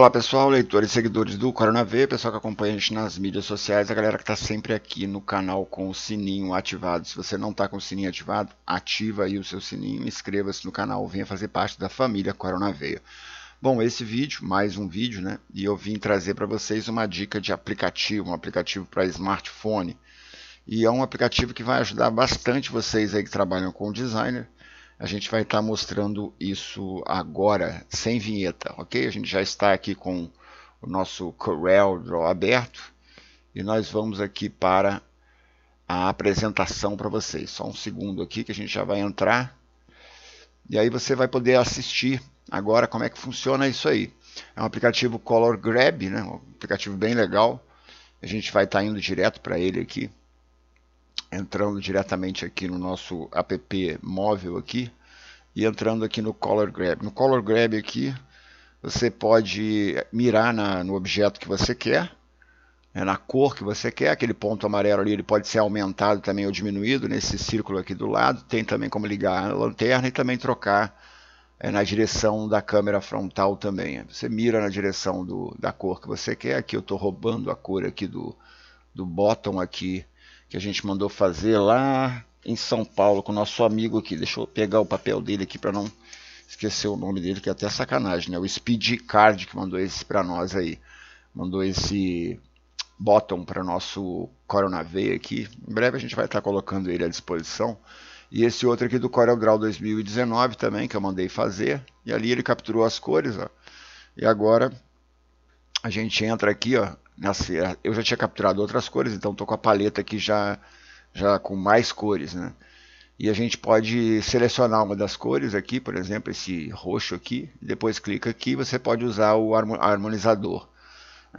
Olá pessoal, leitores e seguidores do Coronavê, pessoal que acompanha a gente nas mídias sociais, a galera que está sempre aqui no canal com o sininho ativado. Se você não está com o sininho ativado, ativa aí o seu sininho, inscreva-se no canal, venha fazer parte da família Coronavê. Bom, esse vídeo, mais um vídeo, né? E eu vim trazer para vocês uma dica de aplicativo, um aplicativo para smartphone. E é um aplicativo que vai ajudar bastante vocês aí que trabalham com designer a gente vai estar tá mostrando isso agora, sem vinheta, ok? A gente já está aqui com o nosso Corel Draw aberto e nós vamos aqui para a apresentação para vocês. Só um segundo aqui que a gente já vai entrar e aí você vai poder assistir agora como é que funciona isso aí. É um aplicativo Color Grab, né? um aplicativo bem legal. A gente vai estar tá indo direto para ele aqui entrando diretamente aqui no nosso app móvel aqui e entrando aqui no Color Grab. No Color Grab aqui, você pode mirar na, no objeto que você quer, né, na cor que você quer. Aquele ponto amarelo ali ele pode ser aumentado também ou diminuído nesse círculo aqui do lado. Tem também como ligar a lanterna e também trocar é, na direção da câmera frontal também. Você mira na direção do, da cor que você quer. Aqui eu estou roubando a cor aqui do, do bottom aqui que a gente mandou fazer lá em São Paulo com o nosso amigo aqui. Deixa eu pegar o papel dele aqui para não esquecer o nome dele, que é até sacanagem, né? O Speed Card que mandou esse para nós aí. Mandou esse botão para nosso Coronavei aqui. Em breve a gente vai estar tá colocando ele à disposição. E esse outro aqui do CorelDRAW 2019 também, que eu mandei fazer. E ali ele capturou as cores, ó. E agora a gente entra aqui, ó, Assim, é, eu já tinha capturado outras cores, então estou com a paleta aqui já, já com mais cores. Né? E a gente pode selecionar uma das cores aqui, por exemplo, esse roxo aqui. Depois clica aqui você pode usar o harmonizador.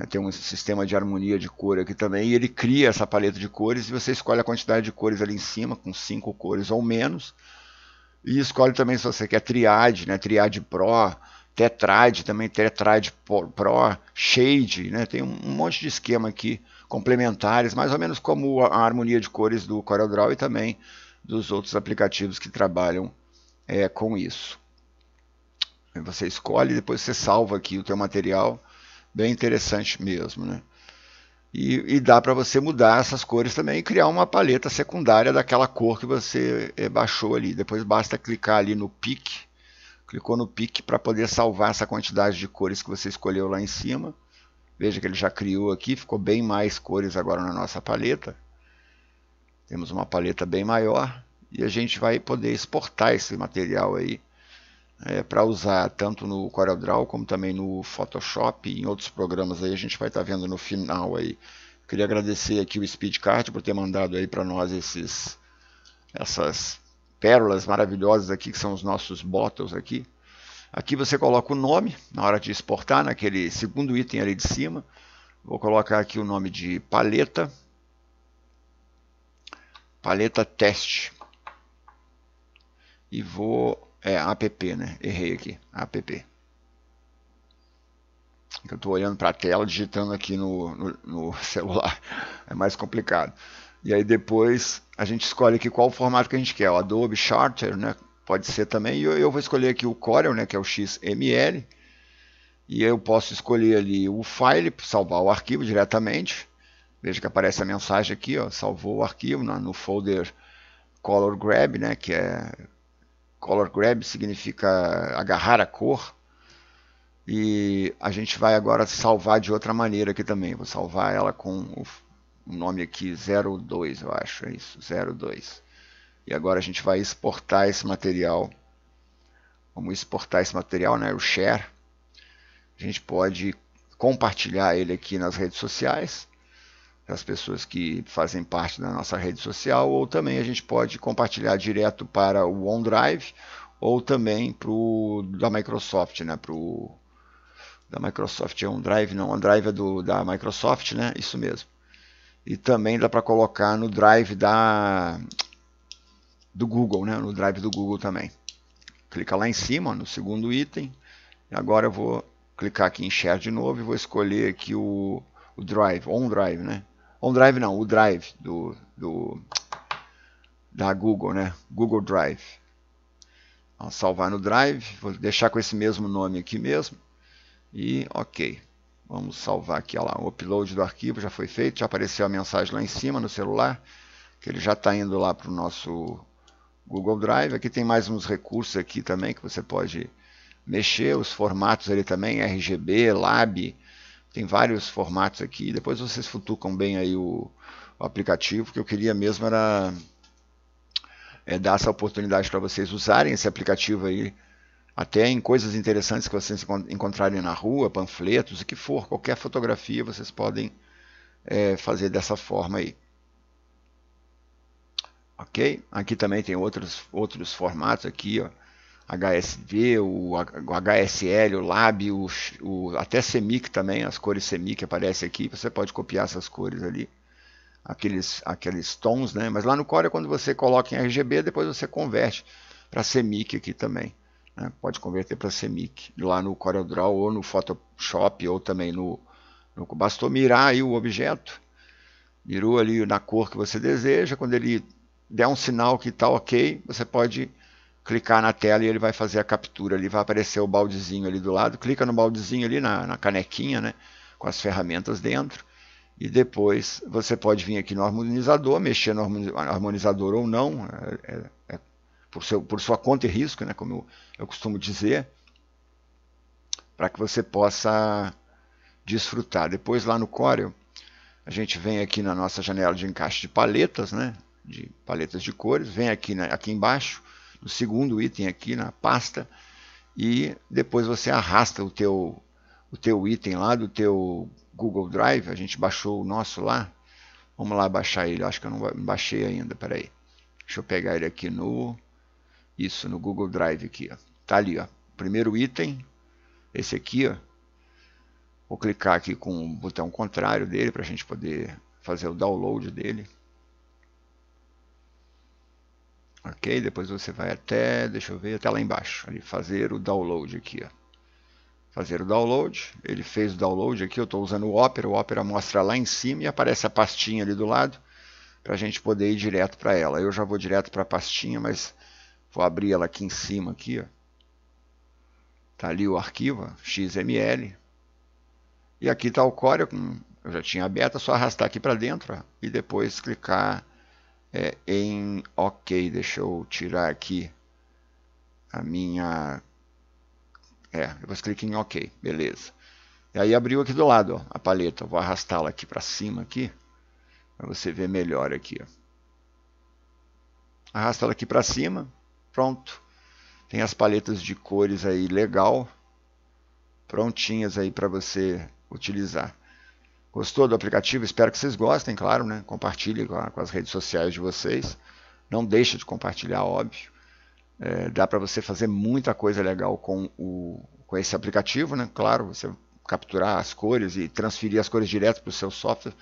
Tem um sistema de harmonia de cor aqui também. E ele cria essa paleta de cores e você escolhe a quantidade de cores ali em cima, com cinco cores ou menos. E escolhe também se você quer triade, né? triade pro, Tetrad também, Tetrad Pro, Shade, né? tem um monte de esquema aqui complementares, mais ou menos como a harmonia de cores do CorelDRAW e também dos outros aplicativos que trabalham é, com isso. Você escolhe e depois você salva aqui o teu material, bem interessante mesmo. Né? E, e dá para você mudar essas cores também e criar uma paleta secundária daquela cor que você é, baixou ali. Depois basta clicar ali no pique Clicou no pique para poder salvar essa quantidade de cores que você escolheu lá em cima. Veja que ele já criou aqui, ficou bem mais cores agora na nossa paleta. Temos uma paleta bem maior e a gente vai poder exportar esse material aí é, para usar tanto no CorelDRAW como também no Photoshop e em outros programas aí a gente vai estar tá vendo no final aí. Queria agradecer aqui o Speedcard por ter mandado aí para nós esses essas pérolas maravilhosas aqui, que são os nossos bottles aqui. Aqui você coloca o nome, na hora de exportar, naquele segundo item ali de cima. Vou colocar aqui o nome de paleta. Paleta teste. E vou... É, app, né? Errei aqui, app. Eu estou olhando para a tela, digitando aqui no, no, no celular. É mais complicado. E aí depois a gente escolhe aqui qual formato que a gente quer. O Adobe Charter, né? Pode ser também. E eu, vou escolher aqui o Corel, né? Que é o XML. E eu posso escolher ali o file, salvar o arquivo diretamente. Veja que aparece a mensagem aqui, ó, salvou o arquivo no, né, no folder color grab, né, que é color grab significa agarrar a cor. E a gente vai agora salvar de outra maneira aqui também. Vou salvar ela com o, um nome aqui 02, eu acho, é isso, 02. E agora a gente vai exportar esse material. Vamos exportar esse material né o Share. A gente pode compartilhar ele aqui nas redes sociais, as pessoas que fazem parte da nossa rede social, ou também a gente pode compartilhar direto para o OneDrive, ou também para o da Microsoft, né, para o da Microsoft é OneDrive, não, OneDrive é do, da Microsoft, né, isso mesmo e também dá para colocar no drive da do Google, né? no drive do Google também. Clica lá em cima, no segundo item. Agora eu vou clicar aqui em Share de novo e vou escolher aqui o, o Drive, On Drive, né? On Drive não, o Drive do, do da Google, né? Google Drive. Vou salvar no Drive, vou deixar com esse mesmo nome aqui mesmo. E OK. Vamos salvar aqui, olha lá, o upload do arquivo já foi feito, já apareceu a mensagem lá em cima no celular, que ele já está indo lá para o nosso Google Drive. Aqui tem mais uns recursos aqui também que você pode mexer, os formatos ali também, RGB, Lab, tem vários formatos aqui. Depois vocês futucam bem aí o, o aplicativo, que eu queria mesmo era é, dar essa oportunidade para vocês usarem esse aplicativo aí até em coisas interessantes que vocês encontrarem na rua, panfletos, o que for, qualquer fotografia vocês podem é, fazer dessa forma aí. Ok? Aqui também tem outros, outros formatos aqui, ó. HSV, o HSL, o Lab, o, o, até CEMIC também, as cores CEMIC aparecem aqui, você pode copiar essas cores ali, aqueles, aqueles tons, né? Mas lá no Core, é quando você coloca em RGB, depois você converte para CEMIC aqui também né? pode converter para CMYK lá no CorelDRAW ou no Photoshop ou também no, no bastou mirar aí o objeto, mirou ali na cor que você deseja, quando ele der um sinal que está ok, você pode clicar na tela e ele vai fazer a captura ali, vai aparecer o baldezinho ali do lado, clica no baldezinho ali na, na canequinha, né, com as ferramentas dentro, e depois você pode vir aqui no harmonizador, mexer no harmonizador ou não, é, é, é por, seu, por sua conta e risco, né, como eu, eu costumo dizer, para que você possa desfrutar. Depois lá no Corel, a gente vem aqui na nossa janela de encaixe de paletas, né, de paletas de cores, vem aqui, na, aqui embaixo, no segundo item aqui na pasta, e depois você arrasta o teu, o teu item lá do teu Google Drive, a gente baixou o nosso lá, vamos lá baixar ele, acho que eu não baixei ainda, peraí. Deixa eu pegar ele aqui no isso, no Google Drive aqui, ó. Tá ali, ó. Primeiro item, esse aqui, ó. Vou clicar aqui com o botão contrário dele para a gente poder fazer o download dele. Ok, depois você vai até, deixa eu ver, até lá embaixo, ali, fazer o download aqui, ó. Fazer o download, ele fez o download aqui, eu estou usando o Opera, o Opera mostra lá em cima e aparece a pastinha ali do lado, para a gente poder ir direto para ela. Eu já vou direto para a pastinha, mas Vou abrir ela aqui em cima aqui, ó. Tá ali o arquivo, XML. E aqui está o Core, eu já tinha aberto, é só arrastar aqui para dentro ó, e depois clicar é, em OK. Deixa eu tirar aqui a minha... É, vou clicar em OK, beleza. E aí abriu aqui do lado ó, a paleta, eu vou arrastá-la aqui para cima aqui, para você ver melhor aqui. Ó. Arrasta ela aqui para cima, Pronto. Tem as paletas de cores aí legal, prontinhas aí para você utilizar. Gostou do aplicativo? Espero que vocês gostem, claro, né? Compartilhe com, com as redes sociais de vocês. Não deixe de compartilhar, óbvio. É, dá para você fazer muita coisa legal com, o, com esse aplicativo, né? Claro, você capturar as cores e transferir as cores direto para o seu software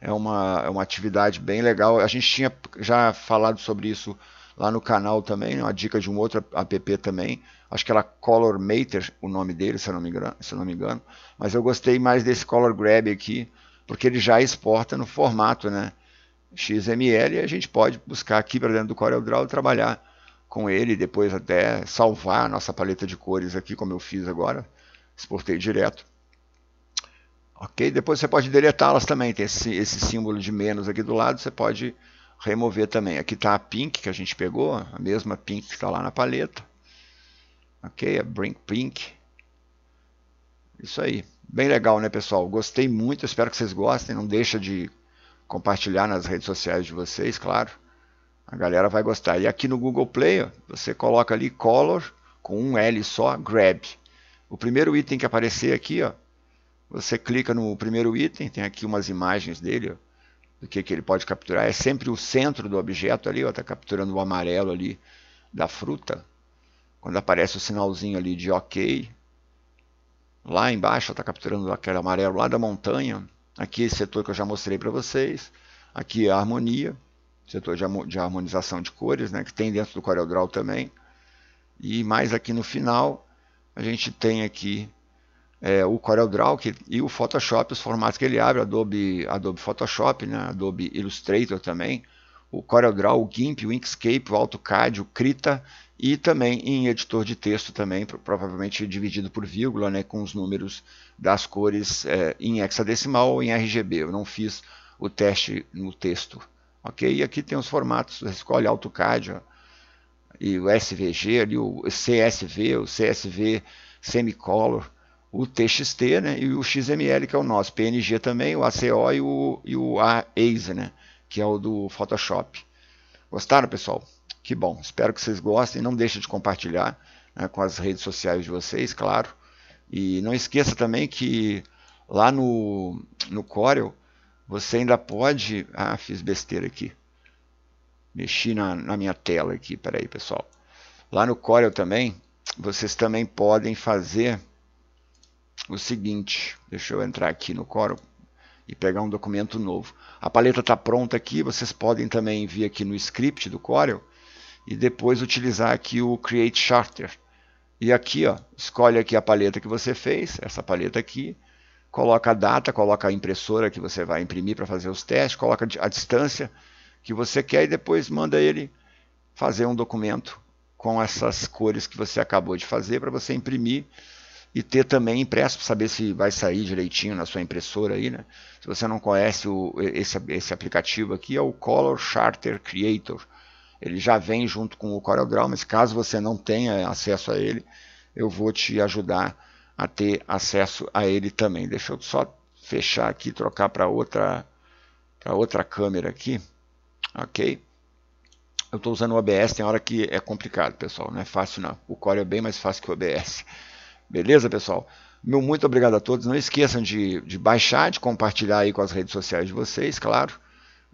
é uma, é uma atividade bem legal. A gente tinha já falado sobre isso lá no canal também, uma dica de um outro app também, acho que era Color Mater o nome dele, se eu não me engano, se eu não me engano mas eu gostei mais desse Color Grab aqui, porque ele já exporta no formato né, XML e a gente pode buscar aqui para dentro do CorelDRAW e trabalhar com ele, depois até salvar a nossa paleta de cores aqui, como eu fiz agora, exportei direto. Ok? Depois você pode deletá-las também, tem esse, esse símbolo de menos aqui do lado, você pode remover também. Aqui está a pink que a gente pegou, a mesma pink que está lá na paleta. Ok, a Brink Pink. Isso aí. Bem legal, né, pessoal? Gostei muito, espero que vocês gostem. Não deixa de compartilhar nas redes sociais de vocês, claro. A galera vai gostar. E aqui no Google Play, ó, você coloca ali Color, com um L só, Grab. O primeiro item que aparecer aqui, ó, você clica no primeiro item, tem aqui umas imagens dele, ó do que, que ele pode capturar. É sempre o centro do objeto ali, está capturando o amarelo ali da fruta. Quando aparece o sinalzinho ali de OK, lá embaixo está capturando aquele amarelo lá da montanha. Aqui esse setor que eu já mostrei para vocês. Aqui a harmonia, setor de harmonização de cores, né, que tem dentro do CorelDRAW também. E mais aqui no final, a gente tem aqui é, o CorelDRAW que, e o Photoshop, os formatos que ele abre, Adobe, Adobe Photoshop, né, Adobe Illustrator também, o CorelDRAW, o GIMP, o Inkscape, o AutoCAD, o Krita e também em editor de texto também, provavelmente dividido por vírgula, né, com os números das cores é, em hexadecimal ou em RGB. Eu não fiz o teste no texto. Ok? E aqui tem os formatos, escolhe AutoCAD ó, e o SVG, ali, o CSV, o CSV semicolor, o TXT né, e o XML, que é o nosso, PNG também, o ACO e o, e o AASE, né, que é o do Photoshop. Gostaram, pessoal? Que bom, espero que vocês gostem, não deixe de compartilhar né, com as redes sociais de vocês, claro. E não esqueça também que lá no, no Corel, você ainda pode... Ah, fiz besteira aqui. Mexi na, na minha tela aqui, peraí pessoal. Lá no Corel também, vocês também podem fazer o seguinte, deixa eu entrar aqui no Corel e pegar um documento novo. A paleta está pronta aqui, vocês podem também vir aqui no script do Corel e depois utilizar aqui o Create Charter. E aqui, ó, escolhe aqui a paleta que você fez, essa paleta aqui, coloca a data, coloca a impressora que você vai imprimir para fazer os testes, coloca a distância que você quer e depois manda ele fazer um documento com essas cores que você acabou de fazer para você imprimir e ter também impresso para saber se vai sair direitinho na sua impressora aí, né? Se você não conhece o, esse, esse aplicativo aqui, é o Color Charter Creator. Ele já vem junto com o CorelDRAW, mas caso você não tenha acesso a ele, eu vou te ajudar a ter acesso a ele também. Deixa eu só fechar aqui, trocar para outra para outra câmera aqui, ok? Eu estou usando o OBS, tem hora que é complicado, pessoal, não é fácil não. O Corel é bem mais fácil que o OBS. Beleza, pessoal? Meu muito obrigado a todos. Não esqueçam de, de baixar, de compartilhar aí com as redes sociais de vocês, claro.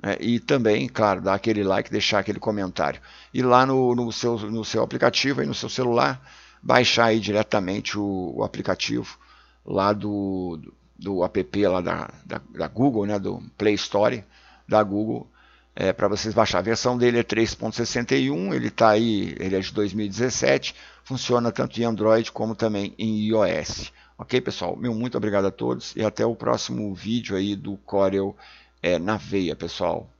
É, e também, claro, dar aquele like, deixar aquele comentário. E lá no, no, seu, no seu aplicativo, aí no seu celular, baixar aí diretamente o, o aplicativo lá do, do, do app lá da, da, da Google, né, do Play Store da Google, é, para vocês baixar. A versão dele é 3.61, ele está aí, ele é de 2017, funciona tanto em Android como também em iOS. Ok, pessoal? Meu muito obrigado a todos e até o próximo vídeo aí do Corel é, na veia, pessoal.